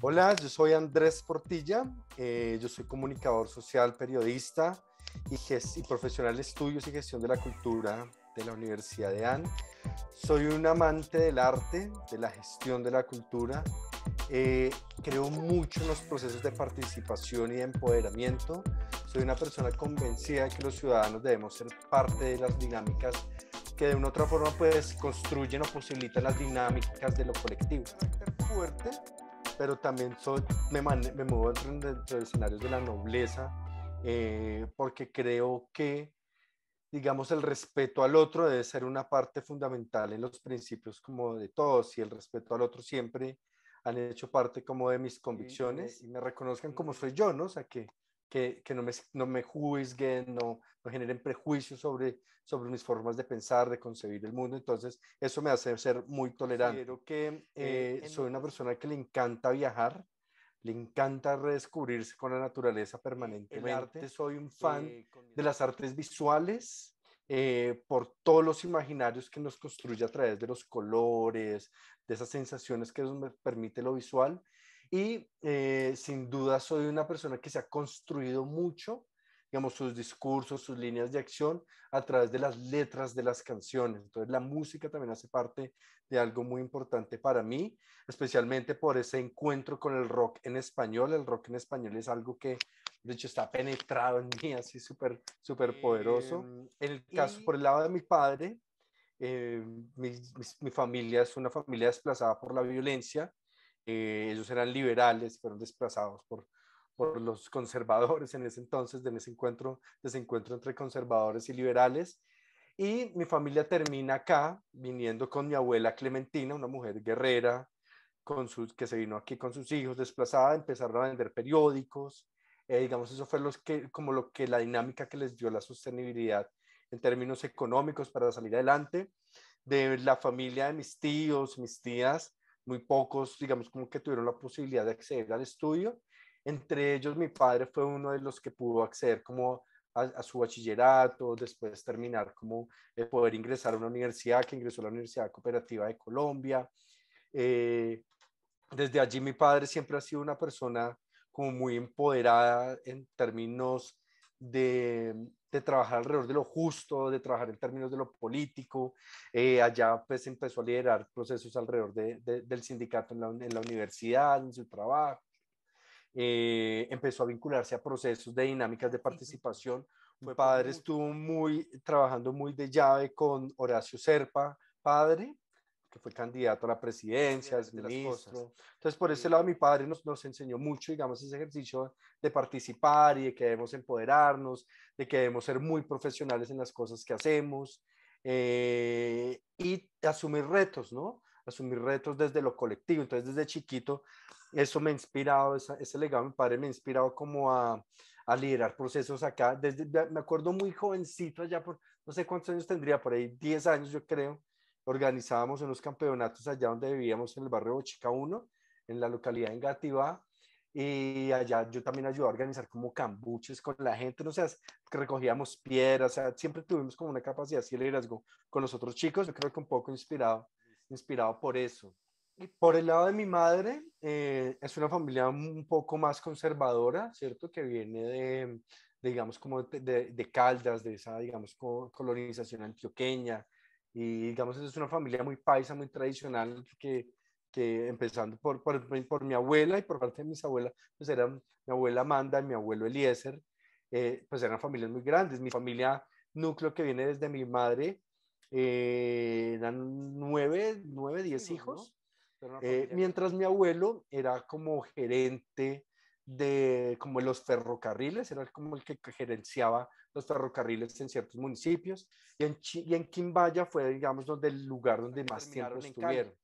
Hola, yo soy Andrés Portilla, eh, yo soy comunicador social, periodista y, y profesional de estudios y gestión de la cultura de la Universidad de AN. Soy un amante del arte, de la gestión de la cultura. Eh, creo mucho en los procesos de participación y de empoderamiento. Soy una persona convencida de que los ciudadanos debemos ser parte de las dinámicas que de una u otra forma pues construyen o posibilitan las dinámicas de lo colectivo. fuerte pero también soy, me, me muevo dentro de, escenarios de la nobleza, eh, porque creo que, digamos, el respeto al otro debe ser una parte fundamental en los principios como de todos, y el respeto al otro siempre han hecho parte como de mis convicciones y me reconozcan como soy yo, ¿no? O sea, que, que, no, me, juzguen, no, no generen prejuicios sobre, sobre mis formas de pensar, de concebir el mundo. Entonces, eso me hace ser muy tolerante. Quiero que eh, eh, soy una persona que le encanta viajar, le encanta redescubrirse con la naturaleza permanentemente. soy un fan de las artes visuales. Eh, por todos los imaginarios que nos construye a través de los colores, de esas sensaciones que nos permite lo visual y eh, sin duda soy una persona que se ha construido mucho, digamos, sus discursos, sus líneas de acción a través de las letras de las canciones. Entonces la música también hace parte de algo muy importante para mí, especialmente por ese encuentro con el rock en español. El rock en español es algo que de hecho está penetrado en mí así súper súper poderoso em, en el caso por el lado de mi padre eh, mi, familia es una familia desplazada por la violencia eh, ellos eran liberales, fueron desplazados por, los conservadores en ese entonces, de ese encuentro, entre conservadores y liberales. Y mi familia termina acá, viniendo con mi abuela Clementina, una mujer guerrera, con sus, que se vino aquí con sus hijos desplazada, empezaron a vender periódicos. Eh, digamos, eso fue los que, como lo que la dinámica que les dio la sostenibilidad en términos económicos para salir adelante. De la familia de mis tíos, mis tías, muy pocos, digamos, como que tuvieron la posibilidad de acceder al estudio. Entre ellos, mi padre fue uno de los que pudo acceder como a, su bachillerato, después terminar como poder ingresar a una universidad, que ingresó a la Universidad Cooperativa de Colombia. Eh, desde allí mi padre siempre ha sido una persona como muy empoderada en términos de, trabajar alrededor de lo justo, de trabajar en términos de lo político. Eh, allá pues empezó a liderar procesos alrededor del sindicato en la, universidad, en su trabajo. Eh, empezó a vincularse a procesos de dinámicas de participación. mi padre, estuvo muy, trabajando muy de llave con Horacio Serpa, padre, fue candidato a la presidencia, Entonces, por ese lado, mi padre nos, nos enseñó mucho, digamos, ese ejercicio de participar y de que debemos empoderarnos, de que debemos ser muy profesionales en las cosas que hacemos eh, y asumir retos, ¿no? Asumir retos desde lo colectivo. Entonces, desde chiquito, eso me ha inspirado, ese legado de mi padre me ha inspirado como a, a liderar procesos acá. Desde, me acuerdo muy jovencito, allá por, no sé cuántos años tendría, por ahí 10 años yo creo, organizábamos unos campeonatos allá donde vivíamos en el barrio Bochica 1, en la localidad de Engativá, y allá yo también ayudaba a organizar como cambuches con la gente, no sea, que recogíamos piedras, siempre tuvimos como una capacidad de liderazgo con los otros chicos, yo creo que un poco inspirado, inspirado por eso. Y por el lado de mi madre, eh, es una familia un poco más conservadora, ¿cierto? Que viene de, digamos, como de, Caldas, de esa, digamos, colonización antioqueña, y digamos, es una familia muy paisa, muy tradicional, que, que empezando por, por, mi abuela y por parte de mis abuelas, pues eran mi abuela Amanda y mi abuelo Eliezer, eh, pues eran familias muy grandes. Mi familia núcleo que viene desde mi madre, eh, eran nueve, nueve, diez hijos. Eh, mientras mi abuelo era como gerente de como los ferrocarriles, era como el que gerenciaba los ferrocarriles en ciertos municipios, y en, y en Quimbaya fue, digamos, donde el lugar donde más tiempo estuvieron.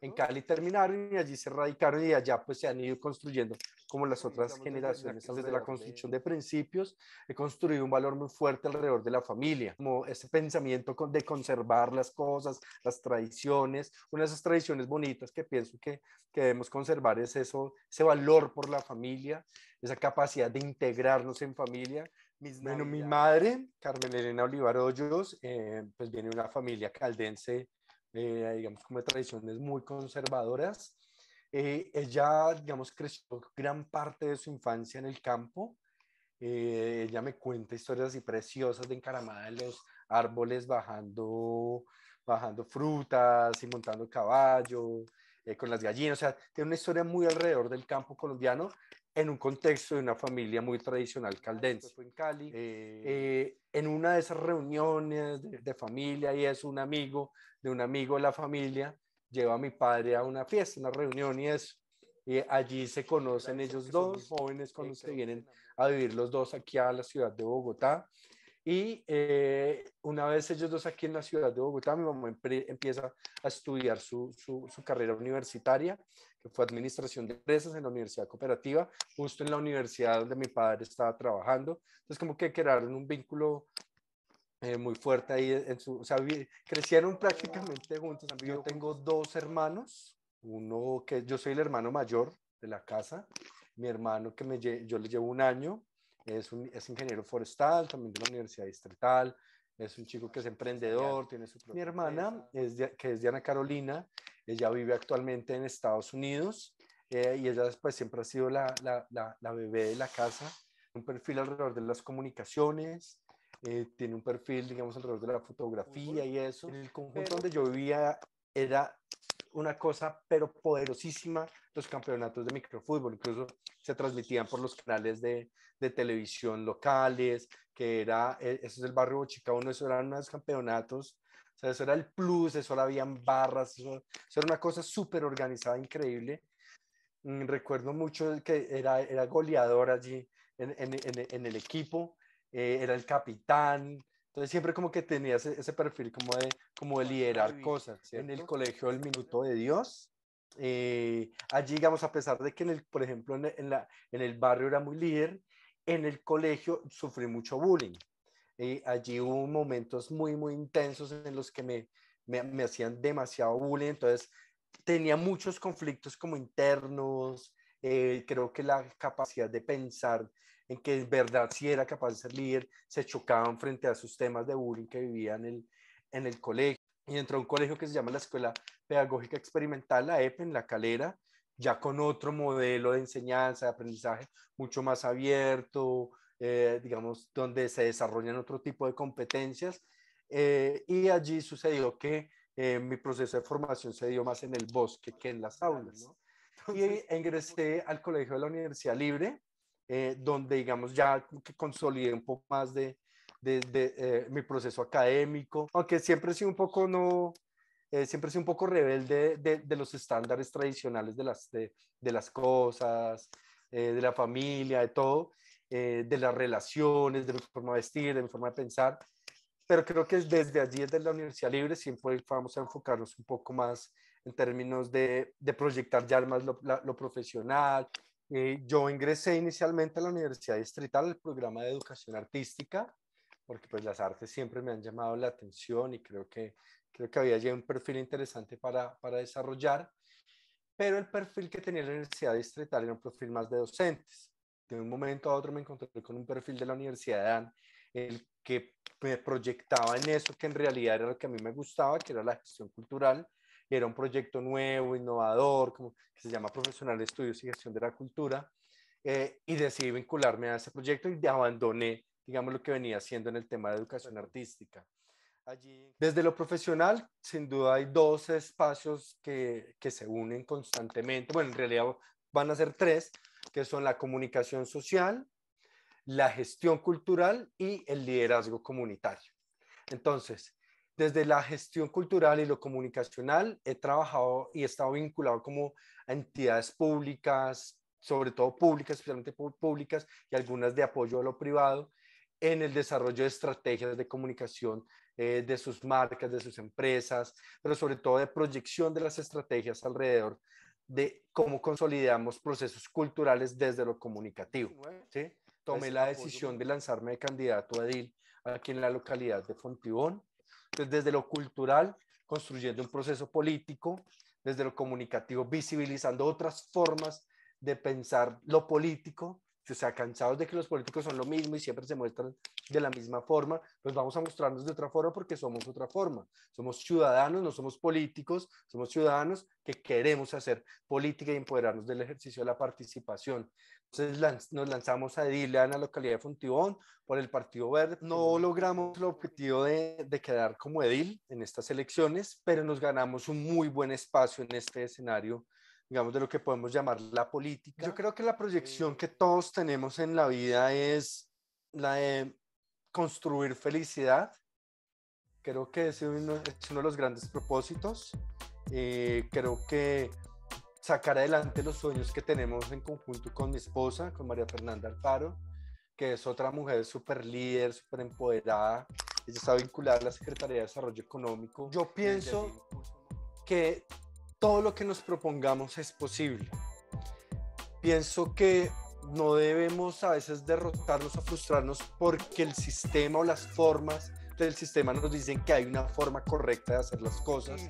En Cali terminaron y allí se radicaron y allá pues se han ido construyendo como las otras generaciones. Desde, la construcción de principios he construido un valor muy fuerte alrededor de la familia, como ese pensamiento de conservar las cosas, las tradiciones. Una de esas tradiciones bonitas que pienso que, debemos conservar es eso, ese valor por la familia, esa capacidad de integrarnos en familia, bueno, mi madre, Carmen Elena Olivar Hoyos, eh, pues viene de una familia caldense eh, digamos, como tradiciones muy conservadoras. Eh, ella, digamos, creció gran parte de su infancia en el campo. Eh, ella me cuenta historias así preciosas de encaramada en los árboles, bajando, bajando frutas y montando caballo, con las gallinas. O sea, tiene una historia muy alrededor del campo colombiano, en un contexto de una familia muy tradicional caldense. en Cali, eh, en una de esas reuniones de, familia y es un amigo de un amigo de la familia, lleva a mi padre a una fiesta, una reunión y es allí se conocen ellos dos, jóvenes con se vienen a vivir los dos aquí a la ciudad de Bogotá. Y eh, una vez ellos dos aquí en la ciudad de Bogotá, mi mamá empieza a estudiar su, su, su carrera universitaria que fue administración de empresas en la Universidad Cooperativa, justo en la universidad donde mi padre estaba trabajando. Entonces, como que crearon un vínculo eh, muy fuerte ahí en su, o sea, crecieron prácticamente juntos. Yo tengo dos hermanos, uno que yo soy el hermano mayor de la casa, mi hermano que me, yo le llevo un año, es, un, es ingeniero forestal, también de la Universidad Distrital, es un chico que es ah, emprendedor, tiene su Mi hermana, es, que es Diana Carolina, ella vive actualmente en Estados Unidos eh, y ella pues, siempre ha sido la, la, la, bebé de la casa. Un perfil alrededor de las comunicaciones, eh, tiene un perfil, digamos, alrededor de la fotografía y eso. En el conjunto donde yo vivía era una cosa, pero poderosísima, los campeonatos de microfútbol. Incluso se transmitían por los canales de, de televisión locales, que era, eh, eso es el barrio chicago uno, esos eran unos campeonatos eso era el plus, eso era, habían barras, eso, era una cosa súper organizada, increíble. Mm, recuerdo mucho que era, era goleador allí en, en, en, el equipo, eh, era el capitán, entonces siempre como que tenía ese, perfil como de, como de liderar cosas. En el colegio El Minuto de Dios, eh, allí digamos, a pesar de que en el, por ejemplo en, la, en el barrio era muy líder, en el colegio sufrí mucho bullying. Eh, allí hubo momentos muy, muy intensos en los que me, me, hacían demasiado bullying, entonces tenía muchos conflictos como internos, eh, creo que la capacidad de pensar en que en verdad si era capaz de ser líder, se chocaban frente a sus temas de bullying que vivían en el, en el colegio. Y entró a un colegio que se llama la Escuela Pedagógica Experimental, la EPE, en La Calera, ya con otro modelo de enseñanza, de aprendizaje mucho más abierto, eh, digamos, donde se desarrollan otro tipo de competencias. Eh, y allí sucedió que eh, mi proceso de formación se dio más en el bosque que en las aulas. y ingresé al Colegio de la Universidad Libre, donde, digamos, ya consolidé un poco más de, mi proceso académico, aunque siempre he sido un poco no, siempre soy un poco rebelde de, los estándares tradicionales de las, de, las cosas, de la familia, de todo. Eh, de las relaciones, de mi forma de vestir, de mi forma de pensar, pero creo que desde allí, desde la Universidad Libre, siempre vamos a enfocarnos un poco más en términos de, proyectar ya más lo, profesional. Eh, yo ingresé inicialmente a la Universidad Distrital al programa de educación artística, porque pues las artes siempre me han llamado la atención y creo que, creo que había allí un perfil interesante para, para desarrollar, pero el perfil que tenía la Universidad Distrital era un perfil más de docentes de un momento a otro me encontré con un perfil de la Universidad de Dan, el que me proyectaba en eso, que en realidad era lo que a mí me gustaba, que era la gestión cultural, era un proyecto nuevo, innovador, como, que se llama Profesional de Estudios y Gestión de la Cultura, eh, y decidí vincularme a ese proyecto y abandoné, digamos, lo que venía haciendo en el tema de educación artística. Allí... Desde lo profesional, sin duda hay dos espacios que, que se unen constantemente, bueno, en realidad van a ser tres, que son la comunicación social, la gestión cultural y el liderazgo comunitario. Entonces, desde la gestión cultural y lo comunicacional he trabajado y he estado vinculado como a entidades públicas, sobre todo públicas, especialmente públicas y algunas de apoyo a lo privado, en el desarrollo de estrategias de comunicación eh, de sus marcas, de sus empresas, pero sobre todo de proyección de las estrategias alrededor de cómo consolidamos procesos culturales desde lo comunicativo. ¿sí? Tomé pues la decisión de lanzarme de candidato a edil aquí en la localidad de Fontibón. Entonces, desde lo cultural, construyendo un proceso político, desde lo comunicativo, visibilizando otras formas de pensar lo político, o sea, cansados de que los políticos son lo mismo y siempre se muestran de la misma forma, pues vamos a mostrarnos de otra forma porque somos otra forma. Somos ciudadanos, no somos políticos, somos ciudadanos que queremos hacer política y empoderarnos del ejercicio de la participación. Entonces nos lanzamos a Edil en la localidad de Fontibón por el Partido Verde. No logramos el objetivo de, de quedar como Edil en estas elecciones, pero nos ganamos un muy buen espacio en este escenario digamos, de lo que podemos llamar la política. Yo creo que la proyección eh, que todos tenemos en la vida es la de construir felicidad. Creo que ese es uno, de los grandes propósitos. Eh, creo que sacar adelante los sueños que tenemos en conjunto con mi esposa, con María Fernanda Alfaro, que es otra mujer súper líder, súper empoderada. Ella está vinculada a la Secretaría de Desarrollo Económico. Yo pienso que todo lo que nos propongamos es posible. Pienso que no debemos a veces derrotarnos o frustrarnos porque el sistema o las formas del sistema nos dicen que hay una forma correcta de hacer las cosas,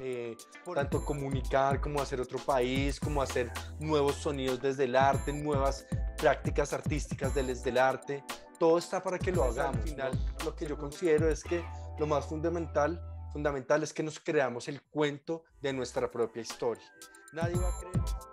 eh, tanto comunicar como hacer otro país, como hacer nuevos sonidos desde el arte, nuevas prácticas artísticas desde el arte. Todo está para que lo pues hagamos. Al final, lo que yo considero es que lo más fundamental fundamental es que nos creamos el cuento de nuestra propia historia. Nadie va a creer.